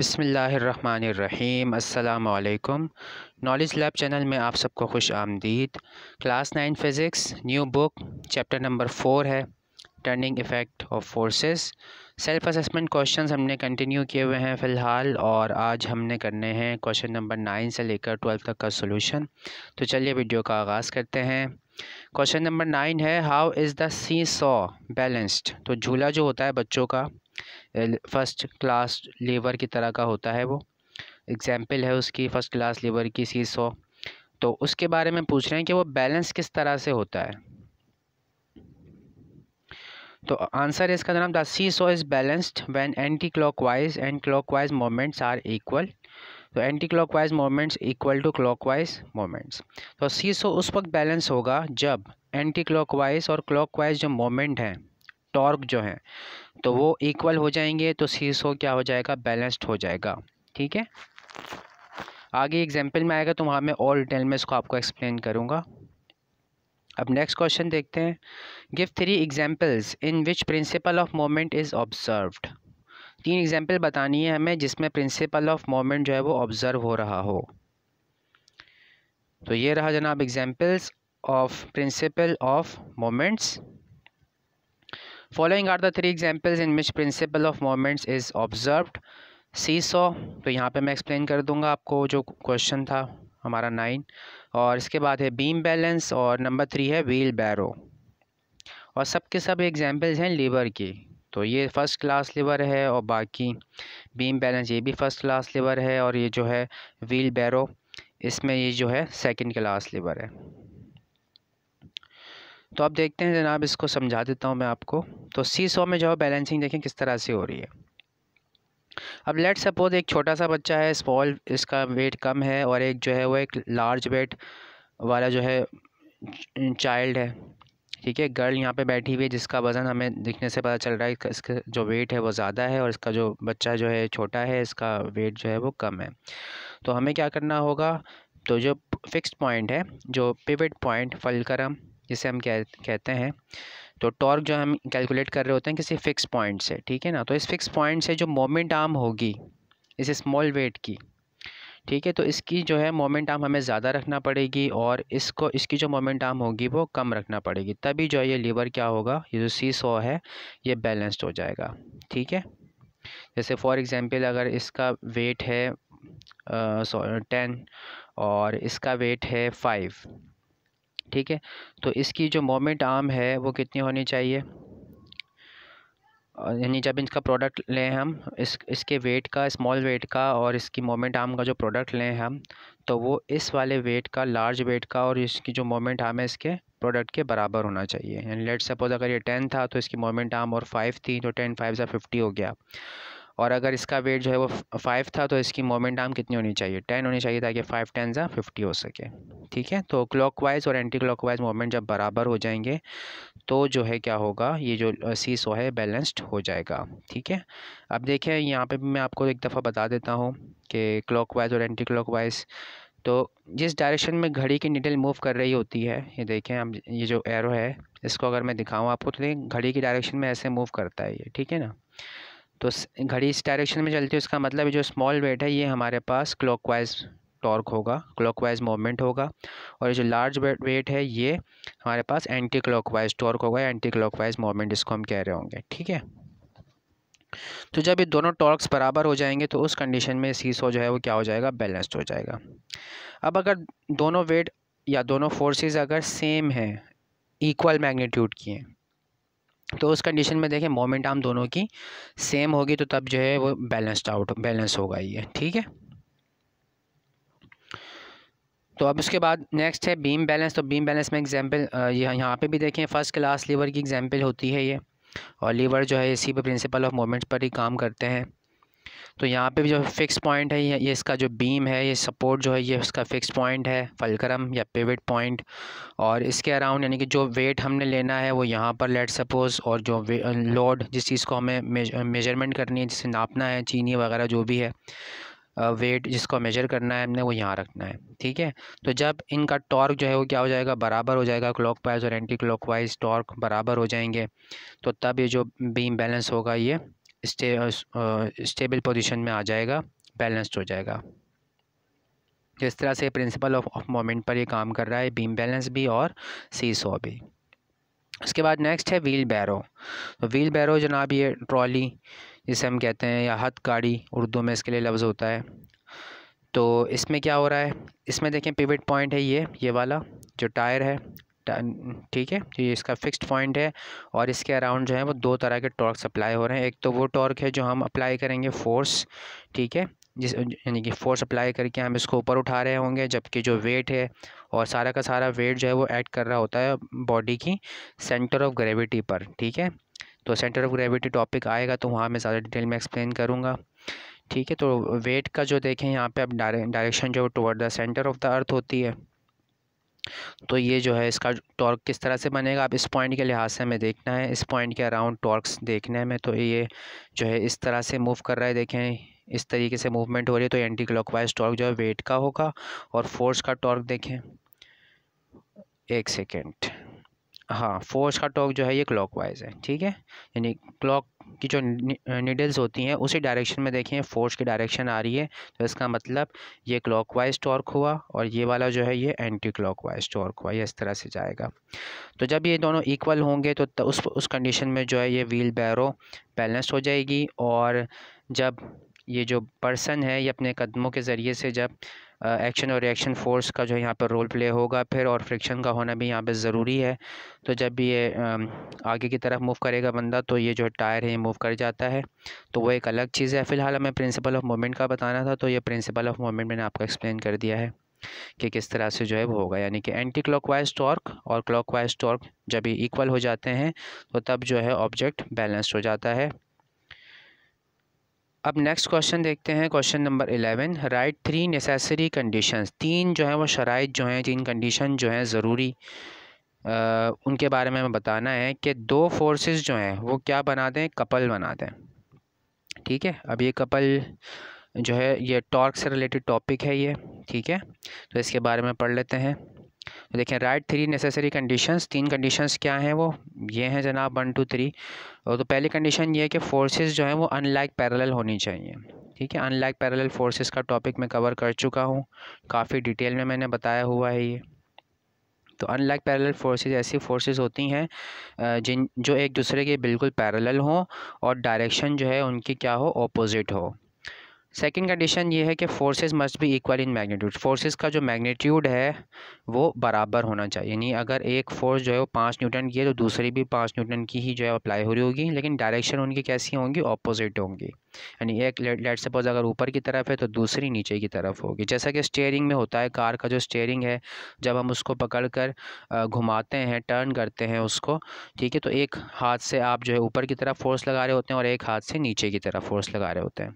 बिसमीम् अल्लाम knowledge lab channel में आप सबको खुश आमदीद class nine physics new book chapter number four है turning effect of forces self assessment questions हमने कंटिन्यू किए हुए हैं फ़िलहाल और आज हमने करने हैं क्वेश्चन नंबर नाइन से लेकर ट्वेल्व तक का सोलूशन तो चलिए वीडियो का आगाज़ करते हैं क्वेश्चन नंबर नाइन है how is the saw balanced तो झूला जो होता है बच्चों का फ़र्स्ट क्लास लेबर की तरह का होता है वो एग्ज़ाम्पल है उसकी फ़र्स्ट क्लास लेबर की सी सो तो उसके बारे में पूछ रहे हैं कि वो बैलेंस किस तरह से होता है तो आंसर इसका नाम था see saw is balanced when anti clockwise and clockwise moments are equal तो anti clockwise moments equal to clockwise moments तो सी सो उस वक्त बैलेंस होगा जब एंटी क्लॉकवाइज और क्लॉकवाइज जो मोमेंट हैं टॉर्क जो है तो वो इक्वल हो जाएंगे तो सीसो क्या हो जाएगा बैलेंस्ड हो जाएगा ठीक है आगे एग्जाम्पल में आएगा तो वहाँ मैं और डिटेल में इसको आपको एक्सप्लेन करूँगा अब नेक्स्ट क्वेश्चन देखते हैं give three examples in which principle of moment is observed तीन एग्जाम्पल बतानी है हमें जिसमें प्रिंसिपल ऑफ मोमेंट जो है वो ऑब्ज़र्व हो रहा हो तो ये रहा जनाब examples of principle of moments following are the three examples in which principle of moments is observed see saw तो यहाँ पे मैं एक्सप्लेन कर दूंगा आपको जो क्वेश्चन था हमारा नाइन और इसके बाद है बीम बैलेंस और नंबर थ्री है व्हील बैरो और सब के सब एग्जाम्पल्स हैं लीवर की तो ये फ़र्स्ट क्लास लीवर है और बाकी बीम बैलेंस ये भी फ़र्स्ट क्लास लीवर है और ये जो है व्हील बैरो इसमें ये जो है सेकेंड क्लास लीवर है तो आप देखते हैं जनाब इसको समझा देता हूँ मैं आपको तो सी सौ में जो है बैलेंसिंग देखें किस तरह से हो रही है अब लेट सपोज एक छोटा सा बच्चा है स्मॉल इसका वेट कम है और एक जो है वो एक लार्ज वेट वाला जो है चाइल्ड है ठीक है गर्ल यहाँ पे बैठी हुई है जिसका वज़न हमें दिखने से पता चल रहा है इसका जो वेट है वो ज़्यादा है और इसका जो बच्चा जो है छोटा है इसका वेट जो है वो कम है तो हमें क्या करना होगा तो जो फिक्स्ड पॉइंट है जो पिविट पॉइंट फलक्रम जिसे हम कह कहते हैं तो टॉर्क जो हम कैलकुलेट कर रहे होते हैं किसी फिक्स पॉइंट से ठीक है ना तो इस फिक्स पॉइंट से जो मोमेंट आर्म होगी इस स्मॉल वेट की ठीक है तो इसकी जो है मोमेंट आर्म हमें ज़्यादा रखना पड़ेगी और इसको इसकी जो मोमेंट आर्म होगी वो कम रखना पड़ेगी तभी जो है ये लीवर क्या होगा ये जो सी सौ है ये बैलेंस्ड हो जाएगा ठीक है जैसे फॉर एग्ज़ाम्पल अगर इसका वेट है टेन और इसका वेट है फाइव ठीक है तो इसकी जो मोमेंट आर्म है वो कितनी होनी चाहिए यानी जब इसका प्रोडक्ट लें हम इस इसके वेट का स्मॉल वेट का और इसकी मोमेंट आर्म का जो प्रोडक्ट लें हम तो वो इस वाले वेट का लार्ज वेट का और इसकी जो मोमेंट आर्म है इसके प्रोडक्ट के बराबर होना चाहिए यानी लेट सपोज अगर ये टेन था तो इसकी मोमेंट आर्म और फाइव थी तो टेन फाइव ज़ा फिफ्टी हो गया और अगर इसका वेट जो है वो फाइव था तो इसकी मोमेंट आर्म कितनी होनी चाहिए टेन होनी चाहिए ताकि फाइव टेन जहाँ फिफ्टी हो सके ठीक है तो क्लॉक वाइज और एंटी क्लॉक वाइज मोमेंट जब बराबर हो जाएंगे तो जो है क्या होगा ये जो सी सो है बैलेंस्ड हो जाएगा ठीक है अब देखें यहाँ पर मैं आपको एक दफ़ा बता देता हूँ कि क्लॉक वाइज और एंटी क्लॉक वाइज तो जिस डायरेक्शन में घड़ी की निडल मूव कर रही होती है ये देखें हम ये जो एरो है इसको अगर मैं दिखाऊँ आपको तो देखें घड़ी की डायरेक्शन में ऐसे मूव करता है ये ठीक है ना तो घड़ी इस डायरेक्शन में चलती है उसका मतलब जो स्मॉल वेट है ये हमारे पास क्लॉकवाइज टॉर्क होगा क्लॉकवाइज मोमेंट होगा और जो लार्ज वेट है ये हमारे पास एंटी क्लॉकवाइज टॉर्क होगा एंटी क्लॉकवाइज मोमेंट इसको हम कह रहे होंगे ठीक है तो जब ये दोनों टॉर्क्स बराबर हो जाएंगे तो उस कंडीशन में सो जो है वो क्या हो जाएगा बैलेंस्ड हो जाएगा अब अगर दोनों वेट या दोनों फोर्सेज अगर सेम हैं इक्वल मैग्नीट्यूड की हैं तो उस कंडीशन में देखें मोमेंट आर्म दोनों की सेम होगी तो तब जो है वो बैलेंस्ड आउट बैलेंस होगा ये ठीक है तो अब उसके बाद नेक्स्ट है बीम बैलेंस तो बीम बैलेंस में एग्जांपल यह यहाँ पे भी देखें फर्स्ट क्लास लीवर की एग्जांपल होती है ये और लीवर जो है इसी पे प्रिंसिपल ऑफ मोमेंट्स पर ही काम करते हैं तो यहाँ पे भी जो फिक्स पॉइंट है ये इसका जो बीम है ये सपोर्ट जो है ये इसका फिक्स पॉइंट है फलक्रम या पेविड पॉइंट और इसके अराउंड यानी कि जो वेट हमने लेना है वो यहाँ पर लेट सपोज और जो लोड uh, जिस चीज़ को हमें मेजरमेंट uh, करनी है जिसे नापना है चीनी वगैरह जो भी है वेट uh, जिसको मेजर करना है हमने वो यहाँ रखना है ठीक है तो जब इनका टॉर्क जो है वो क्या हो जाएगा बराबर हो जाएगा क्लॉक वाइज और एंटी क्लॉक वाइज टॉर्क बराबर हो जाएंगे तो तब ये जो बीम बैलेंस होगा ये स्टेबल पोजीशन में आ जाएगा बैलेंस्ड हो जाएगा जिस तरह से प्रिंसिपल ऑफ ऑफ मोमेंट पर ये काम कर रहा है बीम बैलेंस भी और सी सो भी उसके बाद नेक्स्ट है व्हील बैरो तो व्हील बैरो जनाब ये ट्रॉली जिसे हम कहते हैं या हथ गाड़ी उर्दू में इसके लिए लफ्ज़ होता है तो इसमें क्या हो रहा है इसमें देखें पिविट पॉइंट है ये ये वाला जो टायर है ठीक है तो ये इसका फिक्स्ड पॉइंट है और इसके अराउंड जो है वो दो तरह के टॉर्क सप्लाई हो रहे हैं एक तो वो टॉर्क है जो हम अप्लाई करेंगे फोर्स ठीक है जिस यानी कि फोर्स अप्लाई करके हम इसको ऊपर उठा रहे होंगे जबकि जो वेट है और सारा का सारा वेट जो है वो ऐड कर रहा होता है बॉडी की सेंटर ऑफ ग्रेविटी पर ठीक है तो सेंटर ऑफ ग्रेविटी टॉपिक आएगा तो वहाँ मैं ज़्यादा डिटेल में एक्सप्लेन करूँगा ठीक है तो वेट का जो देखें यहाँ पे अब डायरेक्शन जो toward the centre of the earth होती है तो ये जो है इसका टॉर्क किस तरह से बनेगा आप इस पॉइंट के लिहाज से हमें देखना है इस पॉइंट के अराउंड टॉर्क्स देखने में तो ये जो है इस तरह से मूव कर रहा है देखें इस तरीके से मूवमेंट हो रही है तो एंटी क्लॉकवाइज टॉर्क जो है वेट का होगा और फोर्स का टॉर्क देखें एक सेकेंड हाँ फोर्स का टॉर्क जो है ये क्लॉकवाइज है ठीक है यानी क्लॉक की जो निडल्स होती हैं उसी डायरेक्शन में देखें फोर्स की डायरेक्शन आ रही है तो इसका मतलब ये क्लॉकवाइज टॉर्क हुआ और ये वाला जो है ये एंटी क्लॉकवाइज टॉर्क हुआ ये इस तरह से जाएगा तो जब ये दोनों इक्वल होंगे तो उस उस कंडीशन में जो है ये व्हील बैरो बैलेंस हो जाएगी और जब ये जो पर्सन है ये अपने कदमों के ज़रिए से जब एक्शन और रिएक्शन फोर्स का जो यहाँ पर रोल प्ले होगा फिर और फ्रिक्शन का होना भी यहाँ पर ज़रूरी है तो जब भी ये आगे की तरफ मूव करेगा बंदा तो ये जो टायर है ये मूव कर जाता है तो वो एक अलग चीज़ है फ़िलहाल हमें प्रिंसिपल ऑफ मोमेंट का बताना था तो ये प्रिंसिपल ऑफ मोमेंट मैंने आपको एक्सप्लेन कर दिया है कि किस तरह से जो है वो होगा यानी कि एंटी वाइज़ टॉर्क और वाइज़ टॉर्क जब इक्वल हो जाते हैं तो तब जो है ऑब्जेक्ट बैलेंस्ड हो जाता है अब नेक्स्ट क्वेश्चन देखते हैं question number eleven right three necessary conditions तीन जो है वो शराइ जो हैं तीन कंडीशन जो हैं ज़रूरी उनके बारे में हमें बताना है कि दो फोर्सेस जो हैं वो क्या बना दें कपल बना दें ठीक है अब ये कपल जो है ये टॉर्क से रिलेटेड टॉपिक है ये ठीक है तो इसके बारे में पढ़ लेते हैं तो देखें राइट थ्री नेसेसरी कंडीशंस तीन कंडीशंस क्या हैं वो ये हैं जनाब वन टू थ्री तो, तो पहली कंडीशन ये है कि फोर्सेस जो हैं वो अनलाइक पैरेलल होनी चाहिए ठीक है अनलाइक पैरेलल फोर्सेस का टॉपिक मैं कवर कर चुका हूँ काफ़ी डिटेल में मैंने बताया हुआ है ये तो अनलाइक पैरेलल फोर्सेस ऐसी फोर्सेस होती हैं जिन जो एक दूसरे के बिल्कुल पैरेलल हों और डायरेक्शन जो है उनकी क्या हो ऑपोजिट हो सेकेंड कंडीशन ये है कि forces must be equal in magnitude forces का जो मैग्नीट्यूड है वो बराबर होना चाहिए यानी अगर एक फोर्स जो है वो पाँच न्यूटन की है तो दूसरी भी पाँच न्यूटन की ही जो है अप्लाई हो रही होगी लेकिन डायरेक्शन उनकी कैसी होंगी ऑपोजिट होंगी यानी एक लेट सपोज अगर ऊपर की तरफ है तो दूसरी नीचे की तरफ होगी जैसा कि स्टेयरिंग में होता है कार का जो स्टेयरिंग है जब हम उसको पकड़ कर घुमाते हैं टर्न करते हैं उसको ठीक है तो एक हाथ से आप जो है ऊपर की तरफ फोर्स लगा रहे होते हैं और एक हाथ से नीचे की तरफ फोर्स लगा रहे होते हैं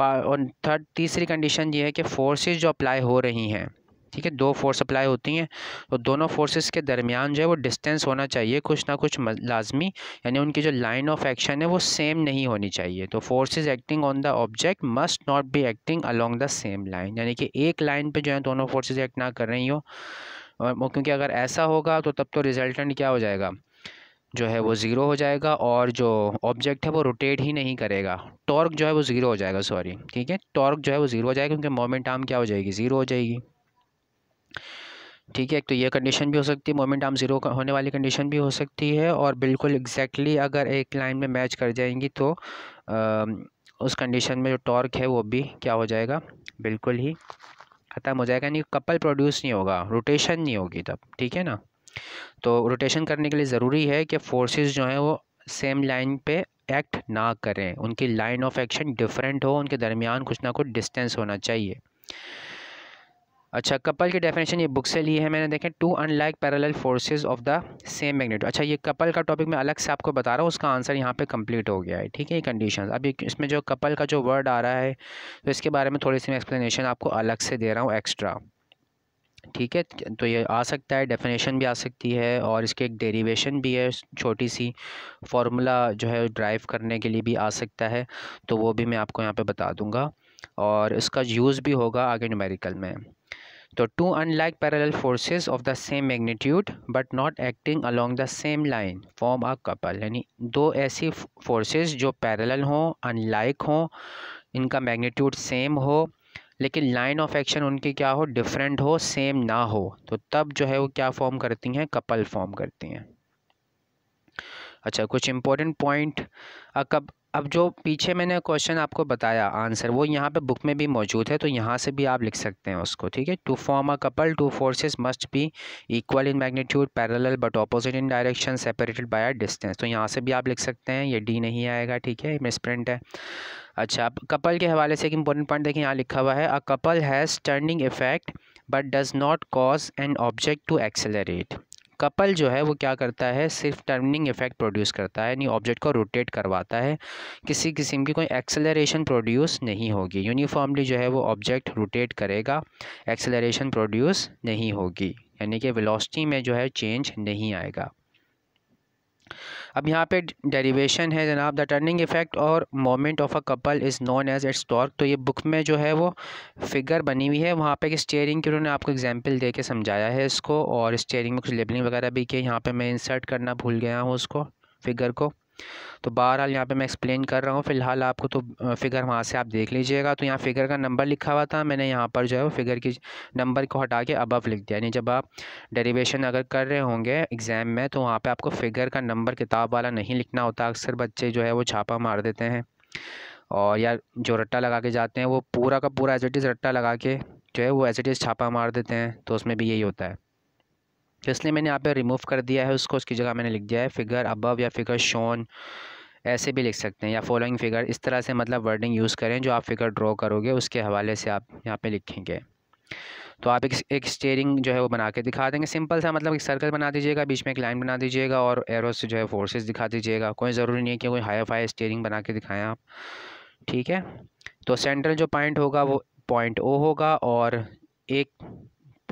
और थर्ड तीसरी कंडीशन ये है कि फोर्सेस जो अप्लाई हो रही हैं ठीक है दो फोर्स अप्लाई होती हैं तो दोनों फोर्सेस के दरमियान जो है वो डिस्टेंस होना चाहिए कुछ ना कुछ लाजमी यानी उनकी जो लाइन ऑफ एक्शन है वो सेम नहीं होनी चाहिए तो forces acting on the object must not be acting along the same line यानी कि एक लाइन पे जो है दोनों फोर्सेज एक्ट ना कर रही हो क्योंकि अगर ऐसा होगा तो तब तो रिजल्टेंट क्या हो जाएगा जो है वो ज़ीरो हो जाएगा और जो ऑब्जेक्ट है वो रोटेट ही नहीं करेगा टॉर्क जो है वो ज़ीरो हो जाएगा सॉरी ठीक है टॉर्क जो है वो ज़ीरो हो जाएगा क्योंकि मोमेंट आर्म क्या हो जाएगी ज़ीरो हो जाएगी ठीक है एक तो ये कंडीशन भी हो सकती है मोमेंट आर्म ज़ीरो होने वाली कंडीशन भी हो सकती है और बिल्कुल एग्जैक्टली exactly अगर एक लाइन में मैच कर जाएंगी तो आ, उस कंडीशन में जो टॉर्क है वो भी क्या हो जाएगा बिल्कुल ही ख़त्म हो जाएगा यानी कपल प्रोड्यूस नहीं होगा रोटेशन नहीं होगी तब ठीक है ना तो रोटेशन करने के लिए ज़रूरी है कि फोर्सेस जो हैं वो सेम लाइन पे एक्ट ना करें उनकी लाइन ऑफ एक्शन डिफरेंट हो उनके दरमियान कुछ ना कुछ डिस्टेंस होना चाहिए अच्छा कपल की डेफिनेशन ये बुक से ली है मैंने देखें two unlike parallel forces of the same magnet अच्छा ये कपल का टॉपिक मैं अलग से आपको बता रहा हूँ उसका आंसर यहाँ पे कंप्लीट हो गया है ठीक है ये कंडीशन अब इसमें जो कपल का जो वर्ड आ रहा है तो इसके बारे में थोड़ी सी मैं एक्सप्लेनेशन आपको अलग से दे रहा हूँ एक्स्ट्रा ठीक है तो ये आ सकता है डेफिनेशन भी आ सकती है और इसके एक डेरिवेशन भी है छोटी सी फार्मूला जो है ड्राइव करने के लिए भी आ सकता है तो वो भी मैं आपको यहाँ पे बता दूँगा और इसका यूज़ भी होगा आगे न्यूमेरिकल में तो two unlike parallel forces of the same magnitude but not acting along the same line form a couple यानी दो ऐसी फोर्सेज जो पैरल हों अनलाइक हों इनका मैग्नीट्यूड सेम हो लेकिन लाइन ऑफ एक्शन उनकी क्या हो डिफरेंट हो सेम ना हो तो तब जो है वो क्या फॉर्म करती हैं कपल फॉर्म करती हैं अच्छा कुछ इम्पोर्टेंट पॉइंट अ कप अब जो पीछे मैंने क्वेश्चन आपको बताया आंसर वो यहाँ पे बुक में भी मौजूद है तो यहाँ से भी आप लिख सकते हैं उसको ठीक है to form a couple two forces must be equal in magnitude parallel but opposite in direction separated by a distance तो यहाँ से भी आप लिख सकते हैं ये डी नहीं आएगा ठीक है मिसप्रिंट है अच्छा अब कपल के हवाले से एक इंपॉर्टेंट पॉइंट देखिए यहाँ लिखा हुआ है a couple has turning effect but does not cause an object to accelerate couple जो है वो क्या करता है सिर्फ टर्निंग इफेक्ट प्रोड्यूस करता है यानी ऑब्जेक्ट को रोटेट करवाता है किसी किस्म की कोई एक्सेलरेशन प्रोड्यूस नहीं होगी यूनिफॉर्मली जो है वो ऑब्जेक्ट रोटेट करेगा एक्सेलरेशन प्रोड्यूस नहीं होगी यानी कि वेलोसिटी में जो है चेंज नहीं आएगा अब यहाँ पे डेरिवेशन है जनाब द टर्निंग इफेक्ट और moment of a couple is known as its torque तो ये बुक में जो है वो फिगर बनी हुई है वहाँ पे कि स्टेयरिंग की उन्होंने आपको एग्जांपल दे के समझाया है इसको और स्टेयरिंग में कुछ लेबलिंग वगैरह भी की यहाँ पे मैं इंसर्ट करना भूल गया हूँ उसको फिगर को तो बहरहाल यहाँ पे मैं एक्सप्लेन कर रहा हूँ फ़िलहाल आपको तो फिगर वहाँ से आप देख लीजिएगा तो यहाँ फिगर का नंबर लिखा हुआ था मैंने यहाँ पर जो है वो फिगर की नंबर को हटा के अबव लिख दिया यानी जब आप डेरिवेशन अगर कर रहे होंगे एग्ज़ाम में तो वहाँ पर आपको फिगर का नंबर किताब वाला नहीं लिखना होता अक्सर बच्चे जो है वो छापा मार देते हैं और या जो रट्टा लगा के जाते हैं वो पूरा का पूरा एज इट इज़ रट्टा लगा के जो है वो एज इट इज़ छापा मार देते हैं तो उसमें भी यही होता है तो इसलिए मैंने यहाँ पे रिमूव कर दिया है उसको उसकी जगह मैंने लिख दिया है फिगर अबव या फिगर शोन ऐसे भी लिख सकते हैं या फॉलोइंग फिगर इस तरह से मतलब वर्डिंग यूज़ करें जो आप फिगर ड्रॉ करोगे उसके हवाले से आप यहाँ पे लिखेंगे तो आप एक एक स्टेयरिंग जो है वो बना के दिखा देंगे सिंपल सा मतलब एक सर्कल बना दीजिएगा बीच में एक लाइन बना दीजिएगा और एरो से जो है फोर्सेस दिखा दीजिएगा कोई ज़रूरी नहीं है कि कोई हाई फाई स्टेयरिंग बना के दिखाएं आप ठीक है तो सेंट्रल जो पॉइंट होगा वो पॉइंट ओ होगा और एक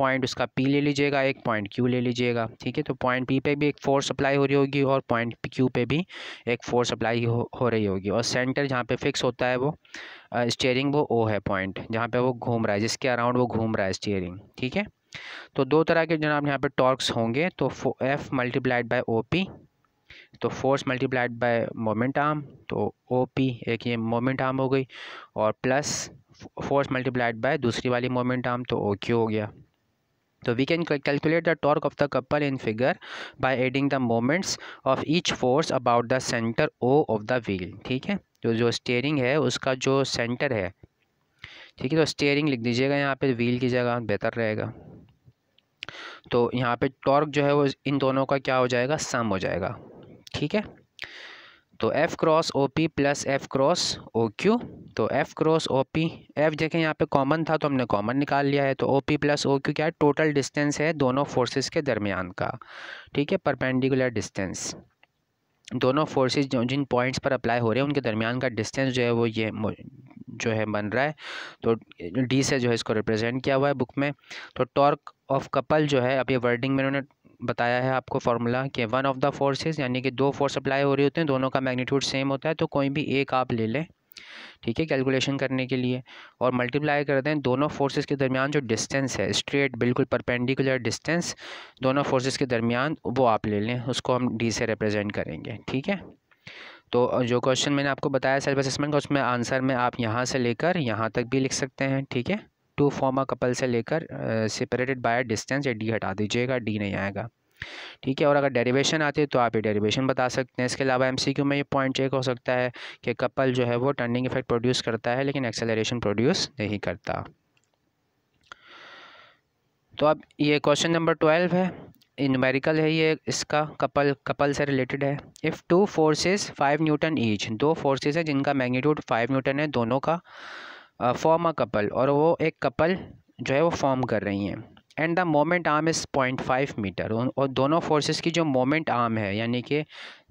पॉइंट उसका पी ले लीजिएगा एक पॉइंट क्यू ले लीजिएगा ठीक है तो पॉइंट पी पे भी एक फोर्स सप्लाई हो रही होगी और पॉइंट क्यू पे भी एक फोर्स सप्लाई हो, हो रही होगी और सेंटर जहाँ पे फिक्स होता है वो स्टेयरिंग वो ओ है पॉइंट जहाँ पे वो घूम रहा है जिसके अराउंड वो घूम रहा है स्टेयरिंग ठीक है तो दो तरह के जनाब यहाँ पर टॉर्क्स होंगे तो F multiplied by O P तो force multiplied by moment arm तो ओ पी एक ये मोमेंट आर्म हो गई और प्लस फोर्स मल्टीप्लाइड बाय दूसरी वाली मोमेंट आर्म तो ओ क्यू हो गया तो we can calculate the torque of the couple in figure by adding the moments of each force about the centre O of the wheel ठीक है तो जो स्टेयरिंग है उसका जो सेंटर है ठीक है तो स्टेयरिंग लिख दीजिएगा यहाँ पे व्हील की जगह बेहतर रहेगा तो यहाँ पे टॉर्क जो है वो इन दोनों का क्या हो जाएगा सम हो जाएगा ठीक है तो F cross O P plus F cross O Q तो F cross O P F देखें यहाँ पे कॉमन था तो हमने कॉमन निकाल लिया है तो O P plus O Q क्या है टोटल डिस्टेंस है दोनों फोर्सेस के दरमियान का ठीक है परपेंडिकुलर डिस्टेंस दोनों फोर्सेस जो जिन पॉइंट्स पर अप्लाई हो रहे हैं उनके दरमियान का डिस्टेंस जो है वो ये जो है बन रहा है तो डी से जो है इसको रिप्रेजेंट किया हुआ है बुक में तो टॉर्क ऑफ कपल जो है अब ये वर्डिंग में उन्होंने बताया है आपको फार्मूला कि वन ऑफ द फोर्सेस यानी कि दो फोर्स अप्लाई हो रहे होते हैं दोनों का मैग्नीट्यूड सेम होता है तो कोई भी एक आप ले लें ठीक है कैलकुलेशन करने के लिए और मल्टीप्लाई कर दें दोनों फोर्सेस के दरमियान जो डिस्टेंस है स्ट्रेट बिल्कुल परपेंडिकुलर डिस्टेंस दोनों फोर्सेस के दरमियान वो आप ले लें उसको हम डी से रिप्रेजेंट करेंगे ठीक है तो जो क्वेश्चन मैंने आपको बताया सेल्फ असेसमेंट का उसमें आंसर में आप यहाँ से लेकर यहाँ तक भी लिख सकते हैं ठीक है टू अ कपल से लेकर सेपरेटेड बाय डिस्टेंस या डी हटा दीजिएगा डी नहीं आएगा ठीक है और अगर डेरिवेशन आती है तो आप ये डेरिवेशन बता सकते हैं इसके अलावा एमसीक्यू में ये पॉइंट चेक हो सकता है कि कपल जो है वो टर्निंग इफेक्ट प्रोड्यूस करता है लेकिन एक्सेलरेशन प्रोड्यूस नहीं करता तो अब ये क्वेश्चन नंबर ट्वेल्व है न्यूमेरिकल है ये इसका कपल कपल से रिलेटेड है if two forces five newton each दो फोर्सेज हैं जिनका मैग्नीट्यूड फाइव न्यूटन है दोनों का फॉर्म अ कपल और वो एक कपल जो है वो फॉर्म कर रही हैं and the moment arm is point five metre और दोनों फोर्सेस की जो मोमेंट आर्म है यानी कि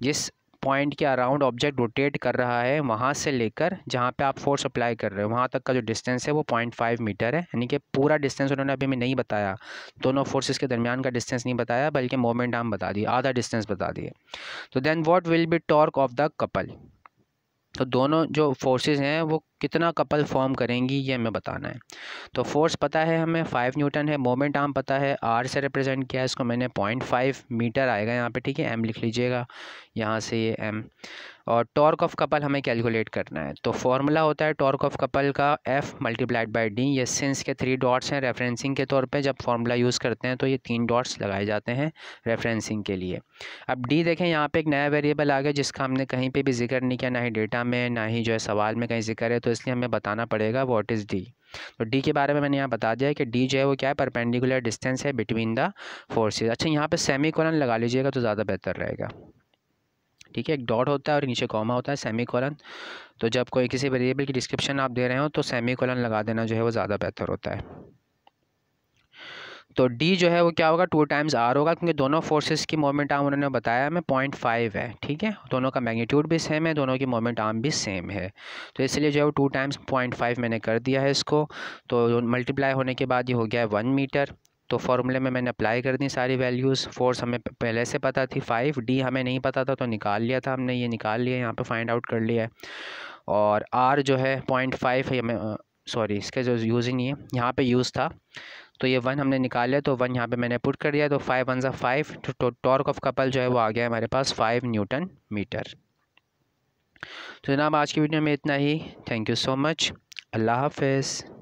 जिस पॉइंट के अराउंड ऑब्जेक्ट रोटेट कर रहा है वहाँ से लेकर जहाँ पे आप फोर्स अप्लाई कर रहे हो वहाँ तक का जो डिस्टेंस है वो पॉइंट फाइव मीटर है यानी कि पूरा डिस्टेंस उन्होंने अभी हमें नहीं बताया दोनों फोर्सेस के दरमियान का डिस्टेंस नहीं बताया बल्कि मोमेंट आर्म बता दिए आधा डिस्टेंस बता दिए तो then what will be torque of the couple तो दोनों जो फोर्सेस हैं वो कितना कपल फॉर्म करेंगी ये हमें बताना है तो फोर्स पता है हमें फाइव न्यूटन है मोमेंट आर्म पता है आर से रिप्रेजेंट किया है इसको मैंने पॉइंट फाइव मीटर आएगा यहाँ पे ठीक है एम लिख लीजिएगा यहाँ से ये एम और टॉर्क ऑफ कपल हमें कैलकुलेट करना है तो फार्मूला होता है टॉर्क ऑफ कपल का एफ़ मल्टीप्लाइड बाई डी ये सिंस के थ्री डॉट्स हैं रेफरेंसिंग के तौर पे जब फार्मूला यूज़ करते हैं तो ये तीन डॉट्स लगाए जाते हैं रेफरेंसिंग के लिए अब डी देखें यहाँ पे एक नया वेरिएबल आ गया जिसका हमने कहीं पर भी जिक्र नहीं किया ना ही डेटा में ना ही जो है सवाल में कहीं जिक्र है तो इसलिए हमें बताना पड़ेगा वॉट इज़ डी तो डी के बारे में मैंने यहाँ बता दिया कि डी जो है वो क्या है परपेंडिकुलर डिस्टेंस है बिटवीन द फोर्सेज अच्छा यहाँ पर सेमी कॉलन लगा लीजिएगा तो ज़्यादा बेहतर रहेगा ठीक है एक डॉट होता है और नीचे कॉमा होता है सेमी कॉलन तो जब कोई किसी वेरिएबल की डिस्क्रिप्शन आप दे रहे हो तो सेमी कॉलन लगा देना जो है वो ज़्यादा बेहतर होता है तो डी जो है वो क्या होगा टू टाइम्स आर होगा क्योंकि दोनों फोर्सेस की मोमेंट आर्म उन्होंने बताया हमें पॉइंट फाइव है ठीक है दोनों का मैग्नीट्यूड भी सेम है दोनों की मोमेंट आर्म भी सेम है तो इसलिए जो है वो टू टाइम्स पॉइंट फाइव मैंने कर दिया है इसको तो मल्टीप्लाई होने के बाद ये हो गया है वन मीटर तो फार्मूले में मैंने अप्लाई कर दी सारी वैल्यूज़ फोर्स हमें पहले से पता थी फाइव डी हमें नहीं पता था तो निकाल लिया था हमने ये निकाल लिया यहाँ पे फाइंड आउट कर लिया है और आर जो है पॉइंट फाइव है हमें सॉरी इसका जो यूज़ ही नहीं है यहाँ पे यूज़ था तो ये वन हमने लिया तो वन यहाँ पे मैंने पुट कर दिया तो फाइव वन ज़ा फाइव तो टॉर्क ऑफ कपल जो है वो आ गया हमारे पास फाइव न्यूटन मीटर तो जनाब आज की वीडियो में इतना ही थैंक यू सो मच अल्लाह हाफिज़